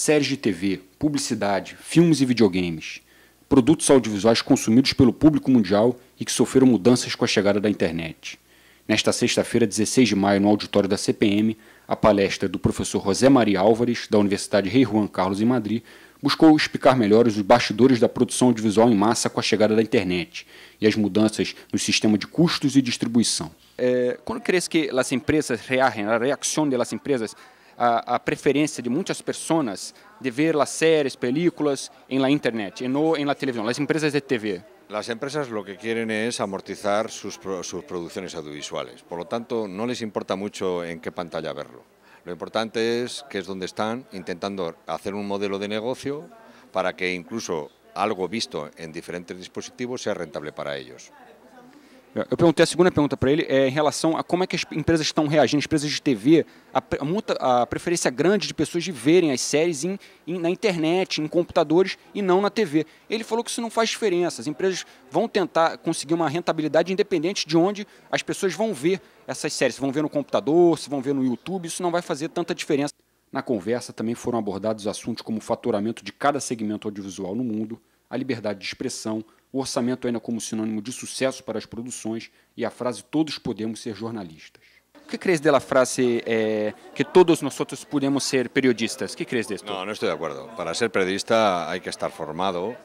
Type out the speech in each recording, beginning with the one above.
séries de TV, publicidade, filmes e videogames, produtos audiovisuais consumidos pelo público mundial e que sofreram mudanças com a chegada da internet. Nesta sexta-feira, 16 de maio, no auditório da CPM, a palestra do professor José Maria Álvares, da Universidade Rei Juan Carlos, em Madrid, buscou explicar melhor os bastidores da produção audiovisual em massa com a chegada da internet e as mudanças no sistema de custos e distribuição. Eh, quando crees que as empresas reagem a reação das empresas a, preferencia de muchas personas de ver las series, películas en em la internet, y e no en em la televisión, las empresas de TV. Las empresas lo que quieren es amortizar sus producciones audiovisuales, por lo tanto no les importa mucho en qué pantalla verlo. Lo importante es que es donde están intentando hacer un modelo de negocio para que incluso algo visto en diferentes dispositivos sea rentable para ellos. Eu perguntei a segunda pergunta para ele é em relação a como é que as empresas estão reagindo, as empresas de TV, a, a, a preferência grande de pessoas de verem as séries na internet, em computadores e não na TV. Ele falou que isso não faz diferença. As empresas vão tentar conseguir uma rentabilidade independente de onde as pessoas vão ver essas séries. Se vão ver no computador, se vão ver no YouTube, isso não vai fazer tanta diferença. Na conversa também foram abordados assuntos como o faturamento de cada segmento audiovisual no mundo, a liberdade de expressão, o orçamento ainda como sinônimo de sucesso para as produções e a frase todos podemos ser jornalistas. O que crees dela frase é que todos nós podemos ser periodistas? Que crees de Não, não estou de acordo. Para ser periodista há que estar formado,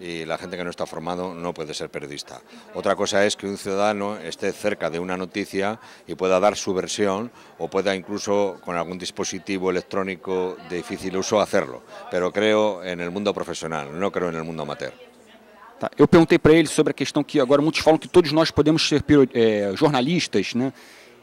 y la gente que no está formado no puede ser periodista. Otra cosa es que un ciudadano esté cerca de una noticia y pueda dar su versión o pueda incluso con algún dispositivo electrónico de difícil uso hacerlo, pero creo en el mundo profesional, no creo en el mundo amateur. Yo Eu perguntei para él sobre a questão que agora muitos falam que todos nós podemos ser eh, jornalistas,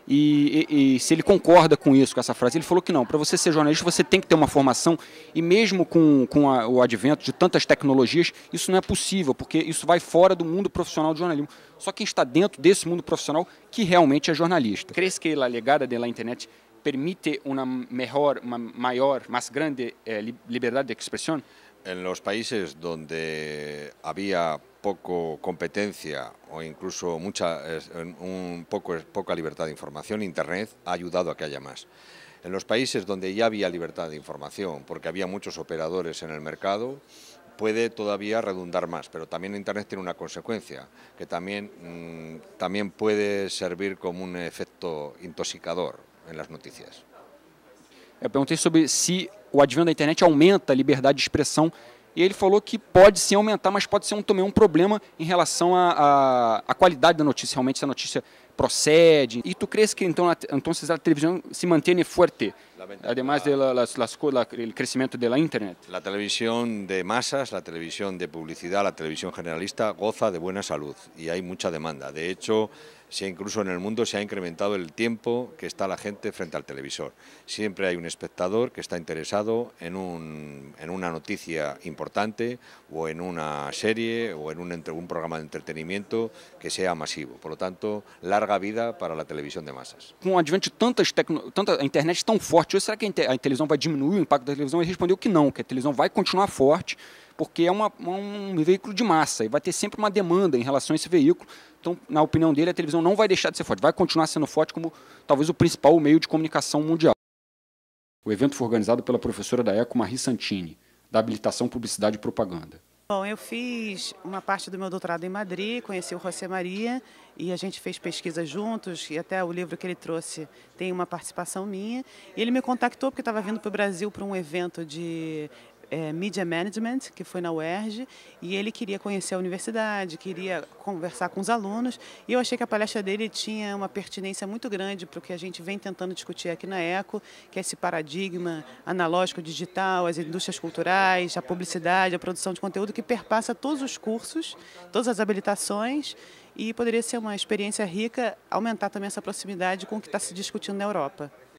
E, e, e, se ele concorda com isso, com essa frase, ele falou que não. Para você ser jornalista, você tem que ter uma formação, e mesmo com, com a, o advento de tantas tecnologias, isso não é possível, porque isso vai fora do mundo profissional de jornalismo. Só quem está dentro desse mundo profissional que realmente é jornalista. Cresce que a legada da internet permite una mejor, mayor, más grande eh, libertad de expresión. En los países donde había poco competencia o incluso mucha, un poco, poca libertad de información, Internet ha ayudado a que haya más. En los países donde ya había libertad de información, porque había muchos operadores en el mercado, puede todavía redundar más, pero también Internet tiene una consecuencia, que también, mm, también puede servir como un efecto intoxicador, nas notícias. Eu perguntei sobre se o advento da internet aumenta a liberdade de expressão e ele falou que pode sim aumentar, mas pode ser um, também um problema em relação à qualidade da notícia, realmente se a notícia procede. E tu crees que então, então a televisão se mantém forte, ademais do crescimento da internet? A televisão de massas, a televisão de publicidade, a televisão generalista goza de boa saúde e há muita demanda. De hecho, Si incluso en el mundo se ha incrementado el tiempo que está la gente frente al televisor. Siempre hay un espectador que está interesado en, una noticia importante o en una serie o en un, un programa de entretenimiento que sea masivo. Por lo tanto, larga vida para la televisión de masas. Con el advento de tantas tanta, internet tan forte, será que a, televisión va a diminuir el impacto la televisión? Y e respondió que no, que televisión va a continuar fuerte. porque é uma, um veículo de massa e vai ter sempre uma demanda em relação a esse veículo. Então, na opinião dele, a televisão não vai deixar de ser forte, vai continuar sendo forte como talvez o principal meio de comunicação mundial. O evento foi organizado pela professora da ECO, Marie Santini, da habilitação Publicidade e Propaganda. Bom, eu fiz uma parte do meu doutorado em Madrid, conheci o José Maria e a gente fez pesquisa juntos e até o livro que ele trouxe tem uma participação minha. E ele me contactou porque estava vindo para o Brasil para um evento de é, Media Management, que foi na UERJ, e ele queria conhecer a universidade, queria conversar com os alunos, e eu achei que a palestra dele tinha uma pertinência muito grande para o que a gente vem tentando discutir aqui na ECO, que é esse paradigma analógico digital, as indústrias culturais, a publicidade, a produção de conteúdo, que perpassa todos os cursos, todas as habilitações, e poderia ser uma experiência rica aumentar também essa proximidade com o que está se discutindo na Europa.